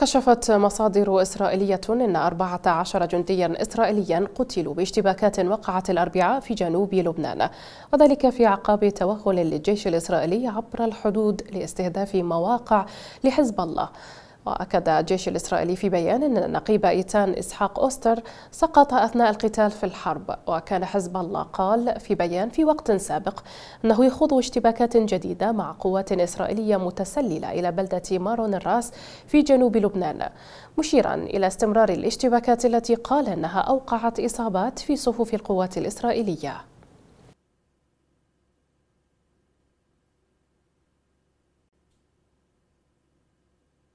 كشفت مصادر إسرائيلية أن 14 جنديا إسرائيليا قتلوا باشتباكات وقعت الأربعاء في جنوب لبنان وذلك في عقاب توغل للجيش الإسرائيلي عبر الحدود لاستهداف مواقع لحزب الله وأكد الجيش الإسرائيلي في بيان أن النقيب إيتان إسحاق أوستر سقط أثناء القتال في الحرب وكان حزب الله قال في بيان في وقت سابق أنه يخوض اشتباكات جديدة مع قوات إسرائيلية متسللة إلى بلدة مارون الراس في جنوب لبنان مشيرا إلى استمرار الاشتباكات التي قال أنها أوقعت إصابات في صفوف القوات الإسرائيلية